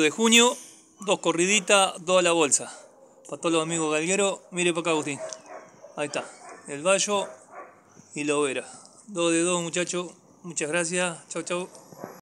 de junio, dos corriditas, dos a la bolsa. Para todos los amigos galgueros, mire para acá Agustín. Ahí está, el vallo y la overa. Dos de dos muchachos, muchas gracias, chau chau.